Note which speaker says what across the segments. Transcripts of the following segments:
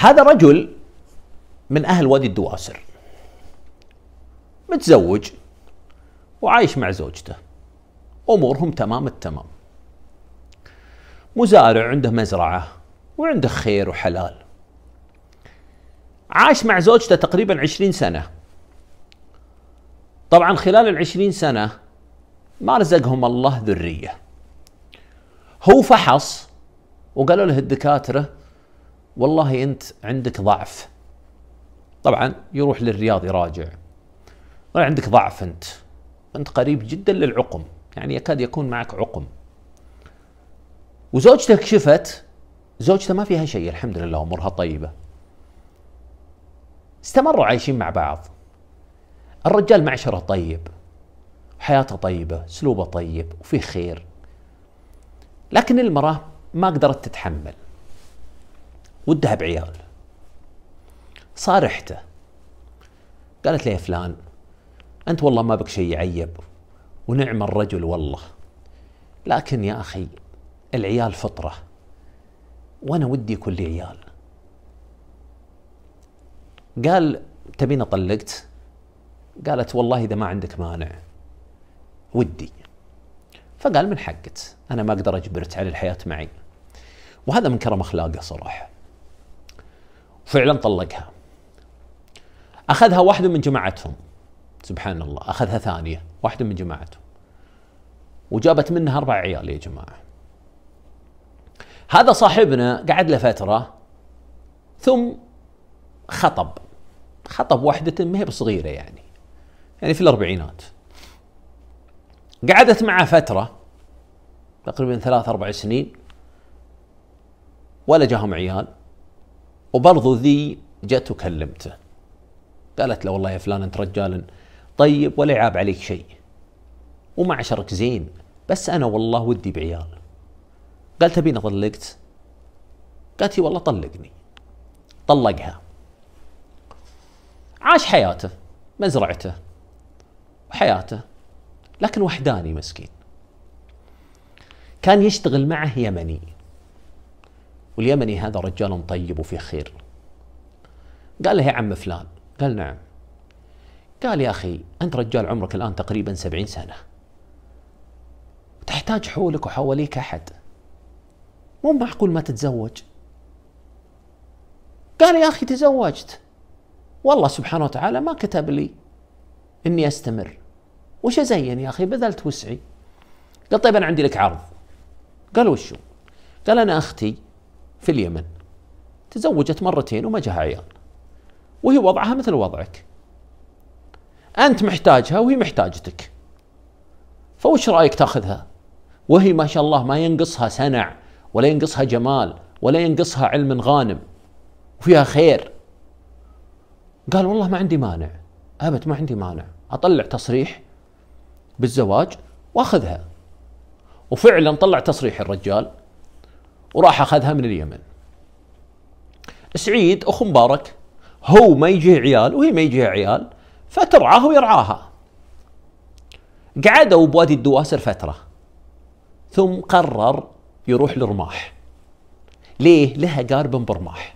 Speaker 1: هذا رجل من أهل وادي الدواسر متزوج وعايش مع زوجته أمورهم تمام التمام مزارع عنده مزرعة وعنده خير وحلال عاش مع زوجته تقريبا عشرين سنة طبعا خلال العشرين سنة ما رزقهم الله ذرية هو فحص وقالوا له الدكاترة والله انت عندك ضعف طبعا يروح للرياض يراجع طبعا عندك ضعف انت انت قريب جدا للعقم يعني يكاد يكون معك عقم وزوجته كشفت زوجته ما فيها شيء الحمد لله امورها طيبه استمروا عايشين مع بعض الرجال معشره طيب حياته طيبه اسلوبه طيب وفيه خير لكن المراه ما قدرت تتحمل ودها بعيال صارحته قالت له يا فلان أنت والله ما بك شيء يعيب ونعم الرجل والله لكن يا أخي العيال فطرة وأنا ودي يكون لي عيال قال تبين طلقت قالت والله إذا ما عندك مانع ودي فقال من حقك أنا ما أقدر أجبرت على الحياة معي وهذا من كرم أخلاقه صراحة فعلا طلقها اخذها واحدة من جماعتهم سبحان الله اخذها ثانيه واحدة من جماعتهم وجابت منها اربع عيال يا جماعه هذا صاحبنا قعد له فتره ثم خطب خطب واحدة ما هي بصغيرة يعني يعني في الأربعينات قعدت معه فترة تقريبا ثلاث أربع سنين ولا جاهم عيال وبرضو ذي جت وكلمته قالت له والله يا فلان انت رجال طيب ولا يعاب عليك شيء ومعشرك زين بس انا والله ودي بعيال قال ابينا طلقت قالت والله طلقني طلقها عاش حياته مزرعته وحياته لكن وحداني مسكين كان يشتغل معه يمني واليمني هذا رجال طيب وفيه خير قال له يا عم فلان قال نعم قال يا أخي أنت رجال عمرك الآن تقريبا سبعين سنة تحتاج حولك وحواليك أحد مو معقول ما تتزوج قال يا أخي تزوجت والله سبحانه وتعالى ما كتب لي إني أستمر وش أزين يا أخي بذلت وسعي قال طيب أنا عندي لك عرض قال وشو قال أنا أختي في اليمن تزوجت مرتين وما جاها عيال وهي وضعها مثل وضعك أنت محتاجها وهي محتاجتك فوش رأيك تاخذها وهي ما شاء الله ما ينقصها سنع ولا ينقصها جمال ولا ينقصها علم غانم وفيها خير قال والله ما عندي مانع أبد ما عندي مانع أطلع تصريح بالزواج وأخذها وفعلا طلع تصريح الرجال وراح اخذها من اليمن سعيد اخو مبارك هو ما يجيه عيال وهي ما يجيها عيال فترعاه ويرعاها قعدوا بوادي الدواسر فتره ثم قرر يروح لرماح ليه؟ لها قارب برماح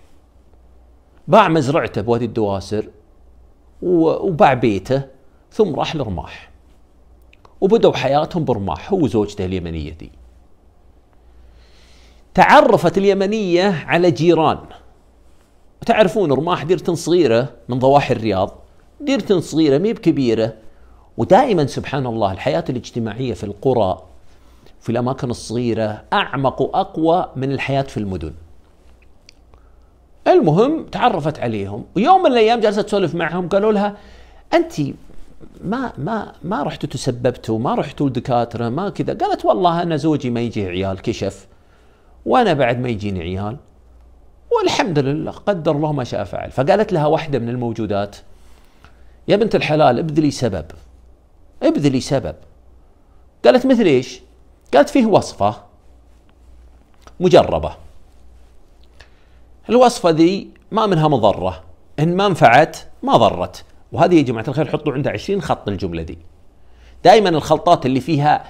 Speaker 1: باع مزرعته بوادي الدواسر وباع بيته ثم راح لرماح وبدوا حياتهم برماح هو وزوجته اليمنيه دي تعرفت اليمنية على جيران تعرفون رماح ديرة صغيرة من ضواحي الرياض ديرة صغيرة ميب كبيرة ودائما سبحان الله الحياة الاجتماعية في القرى في الأماكن الصغيرة أعمق وأقوى من الحياة في المدن المهم تعرفت عليهم ويوم من الأيام جالسة تسولف معهم قالوا لها أنت ما ما ما رحتوا تسببتوا ما رحتوا لدكاتره ما كذا قالت والله انا زوجي ما يجي عيال كشف وانا بعد ما يجيني عيال والحمد لله قدر الله ما شاء فعل فقالت لها واحده من الموجودات يا بنت الحلال ابذلي سبب ابذلي سبب قالت مثل ايش قالت فيه وصفه مجربه الوصفه ذي ما منها مضره ان ما نفعت ما ضرت وهذه يا جماعه الخير حطوا عندها 20 خط الجمله دي دائما الخلطات اللي فيها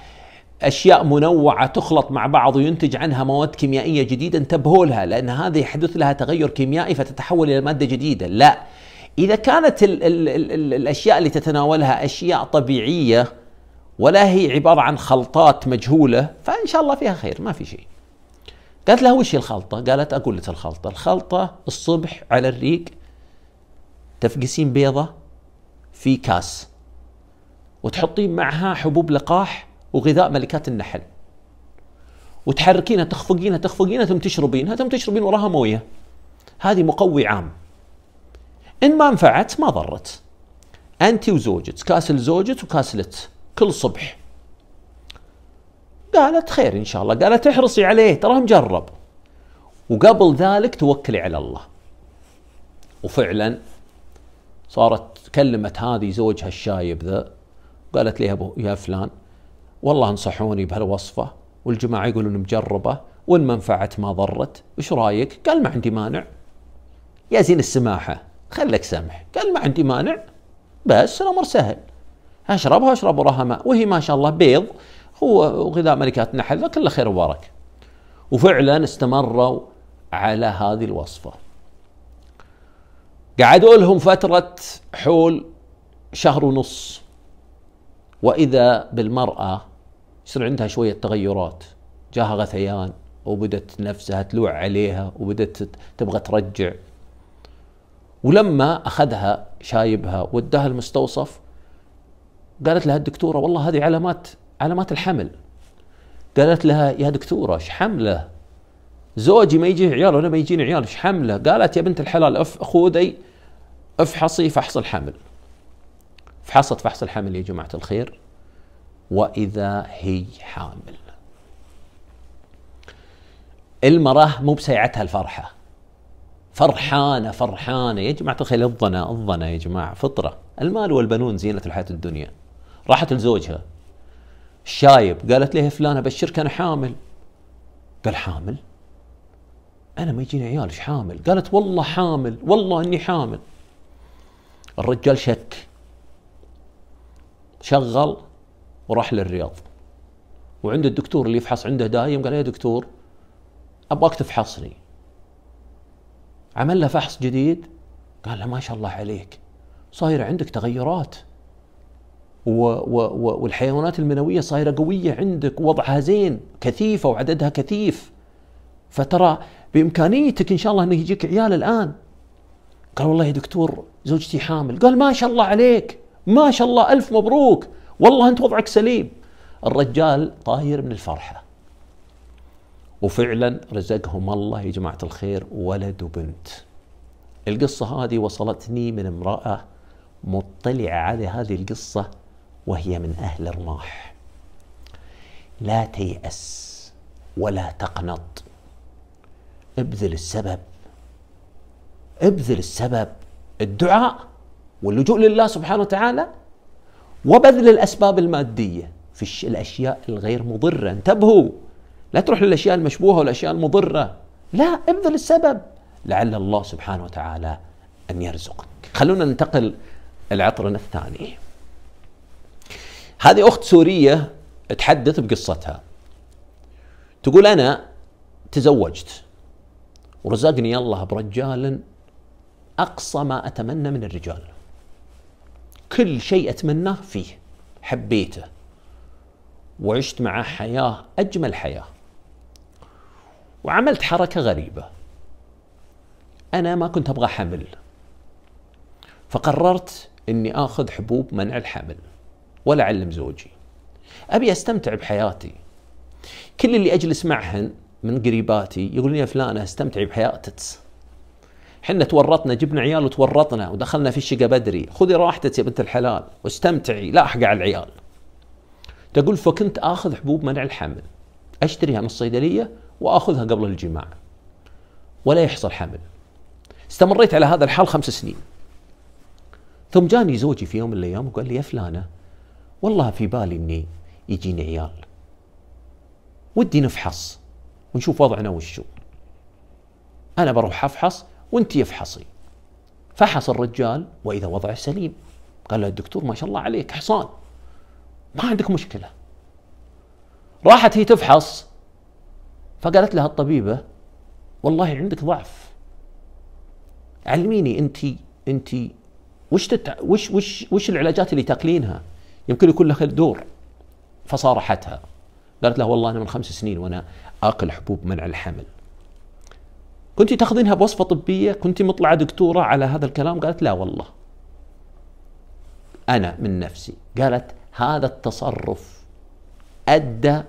Speaker 1: اشياء منوعه تخلط مع بعض وينتج عنها مواد كيميائيه جديده انتبهوا لها لان هذه يحدث لها تغير كيميائي فتتحول الى ماده جديده لا اذا كانت الـ الـ الـ الـ الاشياء اللي تتناولها اشياء طبيعيه ولا هي عباره عن خلطات مجهوله فان شاء الله فيها خير ما في شيء قالت لها وش الخلطه قالت اقول لك الخلطه الخلطه الصبح على الريق تفقسين بيضه في كاس وتحطين معها حبوب لقاح وغذاء ملكات النحل وتحركينها تخفقينها تخفقينها ثم تشربينها ثم تشربين وراها مويه هذه مقوي عام ان ما نفعت ما ضرت انت وزوجك كاسل زوجك وكاسلت كل صبح قالت خير ان شاء الله قالت احرصي عليه تراه مجرب وقبل ذلك توكلي على الله وفعلا صارت كلمت هذه زوجها الشايب ذا قالت لي يا فلان والله انصحوني بهالوصفه والجماعه يقولون مجربه وان منفعت ما ضرت وش رايك قال ما عندي مانع يا زين السماحه خلك سمح قال ما عندي مانع بس الامر سهل اشربها اشرب وراها ماء وهي ما شاء الله بيض هو وغذاء ملكات النحل كله خير وبركه وفعلا استمروا على هذه الوصفه قعدوا لهم فتره حول شهر ونص واذا بالمراه يصير عندها شوية تغيرات جاها غثيان وبدت نفسها تلوع عليها وبدت تبغى ترجع ولما أخذها شايبها وداها المستوصف قالت لها الدكتورة والله هذه علامات علامات الحمل قالت لها يا دكتورة ايش حمله زوجي ما يجيه عيال وانا ما يجيني عيال ايش حمله قالت يا بنت الحلال اف خذي افحصي فحص الحمل فحصت فحص الحمل يا جماعة الخير واذا هي حامل المراه مو بسيعتها الفرحه فرحانه فرحانه يا جماعه الخير الظنا الظنا يا جماعه فطره المال والبنون زينه الحياه الدنيا راحت لزوجها الشايب قالت له فلانه ابشرك انا حامل قال حامل انا ما يجيني عيال ايش حامل قالت والله حامل والله اني حامل الرجال شك شغل وراح للرياض وعند الدكتور اللي يفحص عنده دايم قال يا إيه دكتور ابغاك تفحصني عمل له فحص جديد قال له ما شاء الله عليك صاير عندك تغيرات و و و والحيوانات المنويه صايره قويه عندك وضعها زين كثيفه وعددها كثيف فترى بامكانيتك ان شاء الله انه يجيك عيال الان قال والله يا دكتور زوجتي حامل قال ما شاء الله عليك ما شاء الله الف مبروك والله انت وضعك سليم الرجال طاير من الفرحه وفعلا رزقهم الله يا جماعه الخير ولد وبنت القصه هذه وصلتني من امراه مطلعه على هذه القصه وهي من اهل الرماح لا تيأس ولا تقنط ابذل السبب ابذل السبب الدعاء واللجوء لله سبحانه وتعالى وبذل الأسباب المادية في الأشياء الغير مضرة انتبهوا لا تروح للأشياء المشبوهة والأشياء المضرة لا ابذل السبب لعل الله سبحانه وتعالى أن يرزقك خلونا ننتقل العطر الثاني هذه أخت سورية تحدث بقصتها تقول أنا تزوجت ورزقني الله برجال أقصى ما أتمنى من الرجال كل شيء أتمناه فيه حبيته وعشت معه حياة أجمل حياة وعملت حركة غريبة أنا ما كنت أبغى حمل فقررت أني آخذ حبوب منع الحمل ولا أعلم زوجي أبي أستمتع بحياتي كل اللي أجلس معهن من قريباتي يقولون يا فلانه استمتعي بحياتك حنا تورطنا جبنا عيال وتورطنا ودخلنا في الشقة بدري خذي راحتك يا بنت الحلال واستمتعي لا احقع على العيال تقول فكنت آخذ حبوب منع الحمل أشتريها من الصيدلية وآخذها قبل الجماع ولا يحصل حمل استمريت على هذا الحال خمس سنين ثم جاني زوجي في يوم من الأيام وقال لي يا فلانة والله في بالي أني يجيني عيال ودي نفحص ونشوف وضعنا وشو أنا بروح أفحص وانت يفحصي فحص الرجال واذا وضعه سليم قال له الدكتور ما شاء الله عليك حصان ما عندك مشكله راحت هي تفحص فقالت لها الطبيبه والله عندك ضعف علميني انت انت وش تتع... وش وش وش العلاجات اللي تاكلينها؟ يمكن يكون لها دور فصارحتها قالت له والله انا من خمس سنين وانا اكل حبوب منع الحمل كنت تاخذينها بوصفه طبيه كنت مطلعه دكتوره على هذا الكلام قالت لا والله انا من نفسي قالت هذا التصرف ادى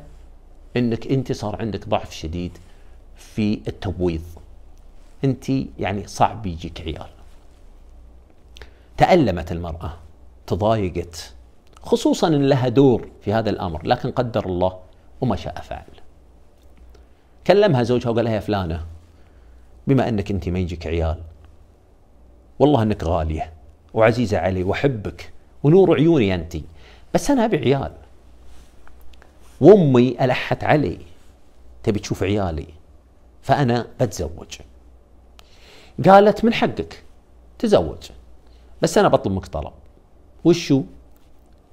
Speaker 1: انك انت صار عندك ضعف شديد في التبويض انت يعني صعب يجيك عيال تألمت المرأة تضايقت خصوصا ان لها دور في هذا الامر لكن قدر الله وما شاء فعل كلمها زوجها وقال لها يا فلانه بما أنك أنت ما يجيك عيال والله أنك غالية وعزيزة علي وأحبك ونور عيوني أنت بس أنا أبي عيال وأمي ألحت علي تبي تشوف عيالي فأنا بتزوج قالت من حقك تزوج بس أنا بطلب منك طلب وشو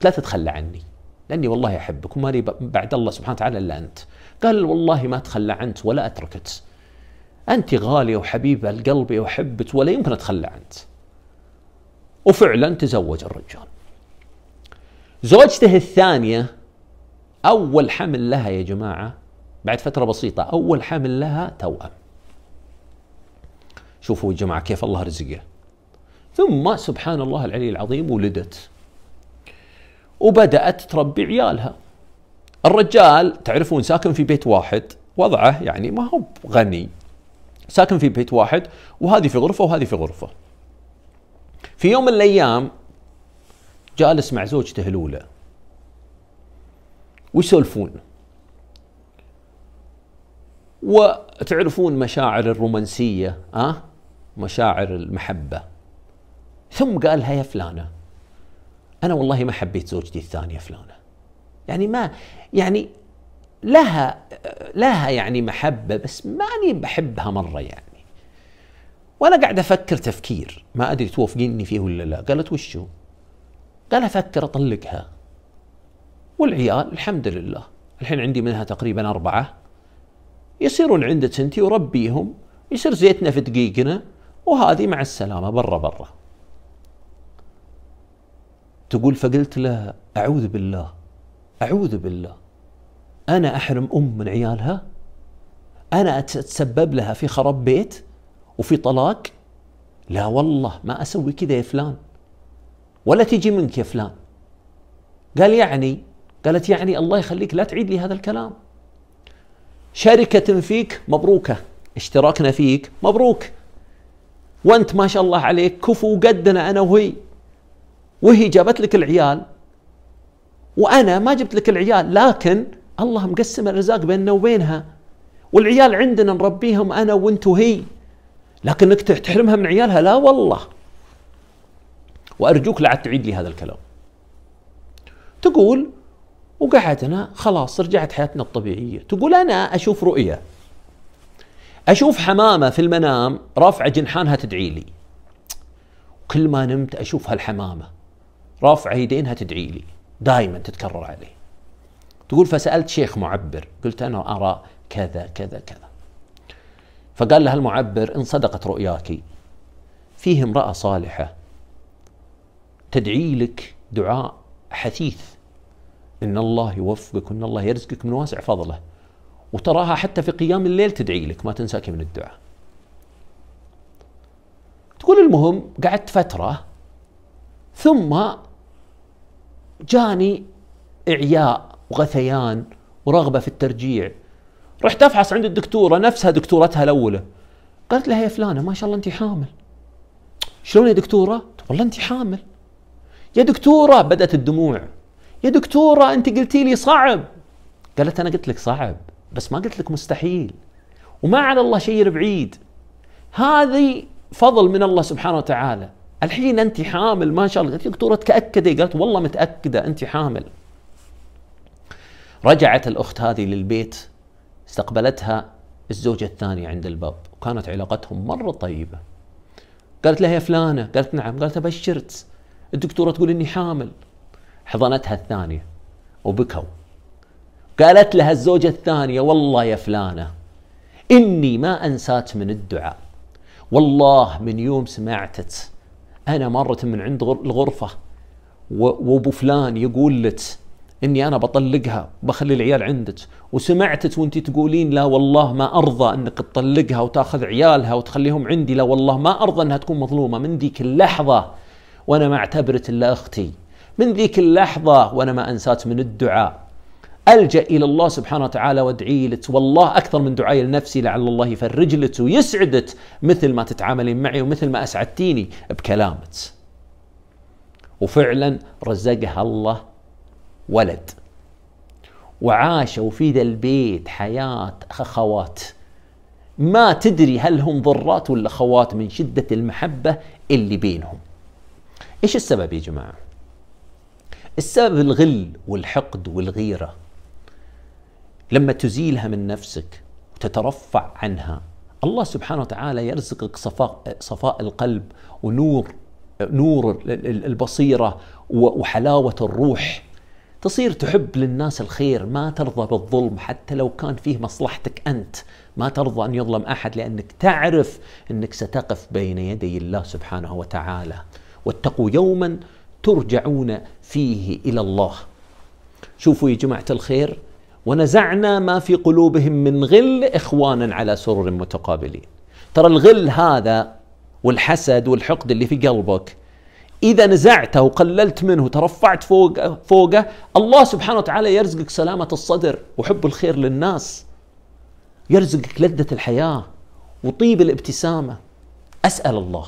Speaker 1: لا تتخلى عني لاني والله احبك وما لي بعد الله سبحانه وتعالى الا انت قال والله ما اتخلى عنك ولا اتركت أنت غالية وحبيبة لقلبي وحبت ولا يمكن أتخلى عنك وفعلا تزوج الرجال زوجته الثانية أول حمل لها يا جماعة بعد فترة بسيطة أول حمل لها توأم شوفوا يا جماعة كيف الله رزقه ثم سبحان الله العلي العظيم ولدت وبدأت تربي عيالها الرجال تعرفون ساكن في بيت واحد وضعه يعني ما هو غني ساكن في بيت واحد وهذه في غرفه وهذه في غرفه في يوم من الايام جالس مع زوجته الاولى ويسولفون وتعرفون مشاعر الرومانسيه ها أه؟ مشاعر المحبه ثم قالها يا فلانه انا والله ما حبيت زوجتي الثانيه فلانه يعني ما يعني لها لها يعني محبة بس ماني بحبها مرة يعني وأنا قاعد أفكر تفكير ما أدري توافقيني فيه ولا لا قالت وشو قال أفكر أطلقها والعيال الحمد لله الحين عندي منها تقريبا أربعة يصيرون عندك أنت وربيهم يصير زيتنا في دقيقنا وهذه مع السلامة برا برا تقول فقلت له أعوذ بالله أعوذ بالله انا احرم ام من عيالها انا اتسبب لها في خراب بيت وفي طلاق لا والله ما اسوي كذا يا فلان ولا تجي منك يا فلان قال يعني قالت يعني الله يخليك لا تعيد لي هذا الكلام شركة فيك مبروكة اشتراكنا فيك مبروك وانت ما شاء الله عليك كفو قدنا انا وهي وهي جابت لك العيال وانا ما جبت لك العيال لكن الله مقسم الرزاق بيننا وبينها والعيال عندنا نربيهم انا وانت وهي لكنك تحرمها من عيالها لا والله وارجوك لا عاد تعيد لي هذا الكلام تقول وقعدنا خلاص رجعت حياتنا الطبيعيه تقول انا اشوف رؤيا اشوف حمامه في المنام رافعه جنحانها تدعي لي كل ما نمت اشوف هالحمامه رافعه يدينها تدعي لي دائما تتكرر عليه تقول فسألت شيخ معبر قلت أنا أرى كذا كذا كذا فقال لها المعبر إن صدقت رؤياك فيه امرأة صالحة تدعي لك دعاء حثيث إن الله يوفقك وإن الله يرزقك من واسع فضله وتراها حتى في قيام الليل تدعي لك ما تنساك من الدعاء تقول المهم قعدت فترة ثم جاني إعياء وغثيان ورغبه في الترجيع رحت افحص عند الدكتوره نفسها دكتورتها الاولى قالت لها يا فلانه ما شاء الله انت حامل شلون يا دكتوره والله انت حامل يا دكتوره بدات الدموع يا دكتوره انت قلتي لي صعب قالت انا قلت لك صعب بس ما قلت لك مستحيل وما على الله شيء بعيد هذه فضل من الله سبحانه وتعالى الحين انت حامل ما شاء الله قالت دكتوره تاكدي قالت والله متاكده انت حامل رجعت الأخت هذه للبيت استقبلتها الزوجة الثانية عند الباب وكانت علاقتهم مرة طيبة قالت لها يا فلانة قالت نعم قالت أبشرت الدكتورة تقول إني حامل حضنتها الثانية وبكوا قالت لها الزوجة الثانية والله يا فلانة إني ما أنسات من الدعاء والله من يوم سمعتك أنا مرة من عند الغرفة وأبو فلان يقول لك اني انا بطلقها بخلي العيال عندك وسمعتك وانت تقولين لا والله ما ارضى انك تطلقها وتاخذ عيالها وتخليهم عندي لا والله ما ارضى انها تكون مظلومه من ذيك اللحظه وانا ما اعتبرت الا اختي من ذيك اللحظه وانا ما انساك من الدعاء الجا الى الله سبحانه وتعالى وادعي لك والله اكثر من دعائي لنفسي لعل الله يفرج لك ويسعدك مثل ما تتعاملين معي ومثل ما اسعدتيني بكلامك وفعلا رزقها الله ولد وعاشوا في ذا البيت حياة أخوات ما تدري هل هم ضرات ولا خوات من شدة المحبة اللي بينهم إيش السبب يا جماعة؟ السبب الغل والحقد والغيرة لما تزيلها من نفسك وتترفع عنها الله سبحانه وتعالى يرزقك صفاء, صفاء القلب ونور نور البصيرة وحلاوة الروح تصير تحب للناس الخير ما ترضى بالظلم حتى لو كان فيه مصلحتك أنت ما ترضى أن يظلم أحد لأنك تعرف أنك ستقف بين يدي الله سبحانه وتعالى واتقوا يوما ترجعون فيه إلى الله شوفوا يا جماعة الخير ونزعنا ما في قلوبهم من غل إخوانا على سرر متقابلين ترى الغل هذا والحسد والحقد اللي في قلبك إذا نزعته وقللت منه وترفعت فوقه, فوقه الله سبحانه وتعالى يرزقك سلامة الصدر وحب الخير للناس يرزقك لذة الحياة وطيب الابتسامة أسأل الله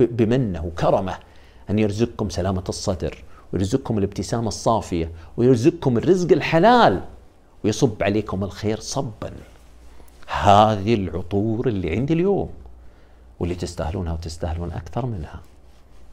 Speaker 1: بمنه وكرمه أن يرزقكم سلامة الصدر ويرزقكم الابتسامة الصافية ويرزقكم الرزق الحلال ويصب عليكم الخير صبا هذه العطور اللي عندي اليوم واللي تستاهلونها وتستاهلون أكثر منها